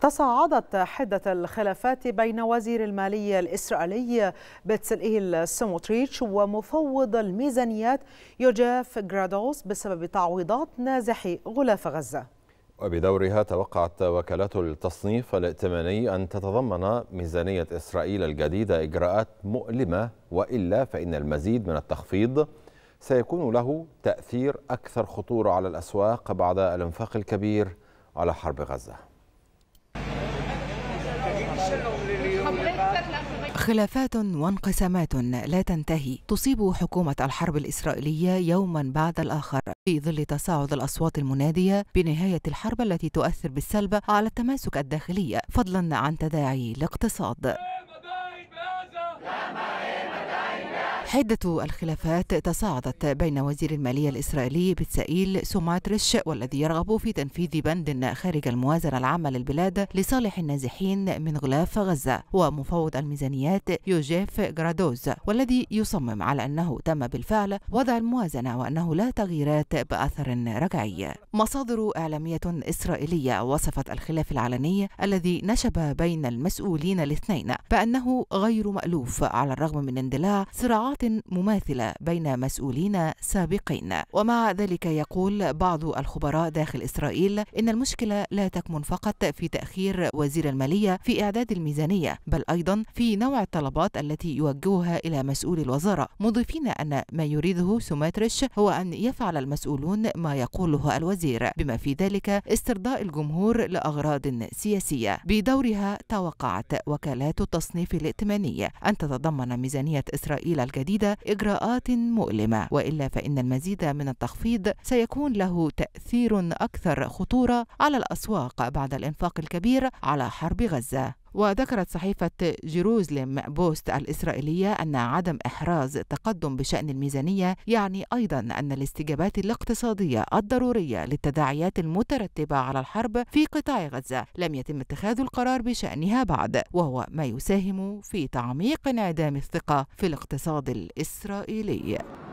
تصاعدت حدة الخلافات بين وزير المالية الإسرائيلي إيل سموتريتش ومفوض الميزانيات يوجيف جرادوس بسبب تعويضات نازحي غلاف غزة وبدورها توقعت وكالات التصنيف الائتماني أن تتضمن ميزانية إسرائيل الجديدة إجراءات مؤلمة وإلا فإن المزيد من التخفيض سيكون له تأثير أكثر خطورة على الأسواق بعد الانفاق الكبير على حرب غزة خلافات وانقسامات لا تنتهي تصيب حكومة الحرب الإسرائيلية يوما بعد الآخر في ظل تصاعد الأصوات المنادية بنهاية الحرب التي تؤثر بالسلب على التماسك الداخلي فضلا عن تداعي الاقتصاد حدة الخلافات تصاعدت بين وزير المالية الإسرائيلي بتسائيل سوماتريش والذي يرغب في تنفيذ بند خارج الموازنة العامة للبلاد لصالح النازحين من غلاف غزة ومفوض الميزانيات يوجيف جرادوز والذي يصمم على أنه تم بالفعل وضع الموازنة وأنه لا تغييرات بأثر رجعي مصادر إعلامية إسرائيلية وصفت الخلاف العلني الذي نشب بين المسؤولين الاثنين بأنه غير مألوف على الرغم من اندلاع صراعات مماثلة بين مسؤولين سابقين ومع ذلك يقول بعض الخبراء داخل إسرائيل إن المشكلة لا تكمن فقط في تأخير وزير المالية في إعداد الميزانية بل أيضا في نوع الطلبات التي يوجهها إلى مسؤول الوزارة مضيفين أن ما يريده سوماتريش هو أن يفعل المسؤولون ما يقوله الوزير بما في ذلك استرضاء الجمهور لأغراض سياسية بدورها توقعت وكالات التصنيف الائتماني أن تتضمن ميزانية إسرائيل الجديدة الجديدة إجراءات مؤلمة وإلا فإن المزيد من التخفيض سيكون له تأثير أكثر خطورة على الأسواق بعد الإنفاق الكبير على حرب غزة وذكرت صحيفة جيروزلم بوست الإسرائيلية أن عدم إحراز تقدم بشأن الميزانية يعني أيضا أن الاستجابات الاقتصادية الضرورية للتداعيات المترتبة على الحرب في قطاع غزة لم يتم اتخاذ القرار بشأنها بعد وهو ما يساهم في تعميق انعدام الثقة في الاقتصاد الإسرائيلي